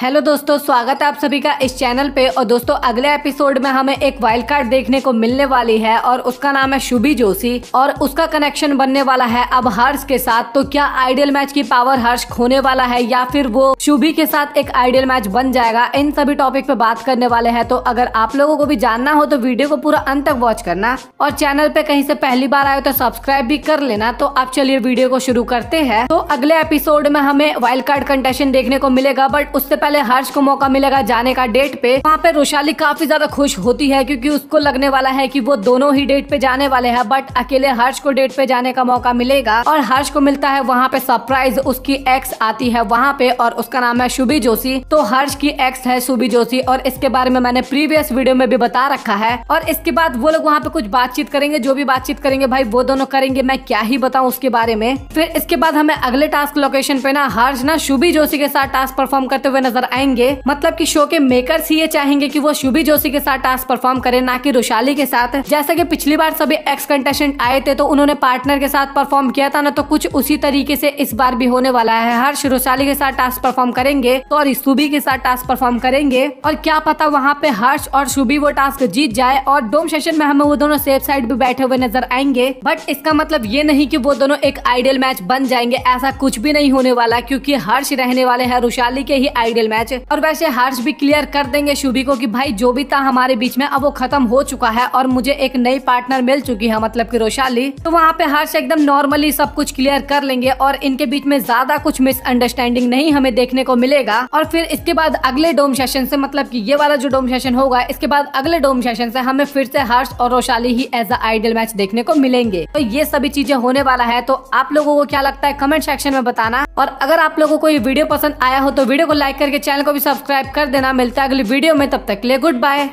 hello दोस्तों स्वागत है आप सभी का इस चैनल पे और दोस्तों अगले एपिसोड में हमें एक वाइल्ड कार्ड देखने को मिलने वाली है और उसका नाम है शुभी जोशी और उसका कनेक्शन बनने वाला है अब हर्ष के साथ तो क्या आइडियल मैच की पावर हर्ष खोने वाला है या फिर वो शुभी के साथ एक आइडियल मैच बन जाएगा इन सभी टॉपिक पे बात करने वाले है तो अगर आप लोगों को भी जानना हो तो वीडियो को पूरा अंत तक वॉच करना और चैनल पे कहीं से पहली बार आयो तो सब्सक्राइब भी कर लेना तो आप चलिए वीडियो को शुरू करते हैं तो अगले एपिसोड में हमें वाइल्ड कार्ड कंटेशन देखने को मिलेगा बट उससे पहले हर्ष को मौका मिलेगा जाने का डेट पे वहाँ पे रुशाली काफी ज्यादा खुश होती है क्योंकि उसको लगने वाला है कि वो दोनों ही डेट पे जाने वाले हैं बट अकेले हर्ष को डेट पे जाने का मौका मिलेगा और हर्ष को मिलता है वहाँ पे सरप्राइज उसकी एक्स आती है वहाँ पे और उसका नाम है शुभी जोशी तो हर्ष की एक्स है शुभी जोशी और इसके बारे में मैंने प्रीवियस वीडियो में भी बता रखा है और इसके बाद वो लोग वहाँ पे कुछ बातचीत करेंगे जो भी बातचीत करेंगे भाई वो दोनों करेंगे मैं क्या ही बताऊँ उसके बारे में फिर इसके बाद हमें अगले टास्क लोकेशन पे ना हर्ष ना शुभी जोशी के साथ टास्क परफॉर्म करते हुए नजर नजर आएंगे मतलब की शो के मेकर्स ही ये चाहेंगे की वो शुभी जोशी के साथ टास्क परफॉर्म करे न की रुशाली के साथ जैसा की पिछली बार सभी एक्स कंटेस्टेंट आए थे तो उन्होंने पार्टनर के साथ परफॉर्म किया था ना तो कुछ उसी तरीके से इस बार भी होने वाला है हर्ष रुशाली के साथ टास्क परफॉर्म करेंगे तो और सुबी के साथ टास्क परफॉर्म करेंगे और क्या पता वहाँ पे हर्ष और शुभी वो टास्क जीत जाए और डोम सेशन में हमें वो दोनों सेफ साइड भी बैठे हुए नजर आएंगे बट इसका मतलब ये नहीं की वो दोनों एक आइडियल मैच बन जाएंगे ऐसा कुछ भी नहीं होने वाला क्यूँकी हर्ष रहने वाले है रुशाली के ही आइडियल फाइनल मैच और वैसे हर्ष भी क्लियर कर देंगे शुभी को की भाई जो भी था हमारे बीच में अब वो खत्म हो चुका है और मुझे एक नई पार्टनर मिल चुकी है मतलब की रोशाली तो वहाँ पे हर्ष एकदम नॉर्मली सब कुछ क्लियर कर लेंगे और इनके बीच में ज्यादा कुछ मिसअंडरस्टैंडिंग नहीं हमें देखने को मिलेगा और फिर इसके बाद अगले डोम सेशन से मतलब की ये वाला जो डोम सेशन होगा इसके बाद अगले डोम सेशन से हमें फिर से हर्ष और रोशाली ही एज अ आइडियल मैच देखने को मिलेंगे तो ये सभी चीजें होने वाला है तो आप लोगों को क्या लगता है कमेंट सेक्शन में बताना और अगर आप लोगों को ये वीडियो पसंद आया हो तो वीडियो को लाइक करके चैनल को भी सब्सक्राइब कर देना मिलता है अगली वीडियो में तब तक ले गुड बाय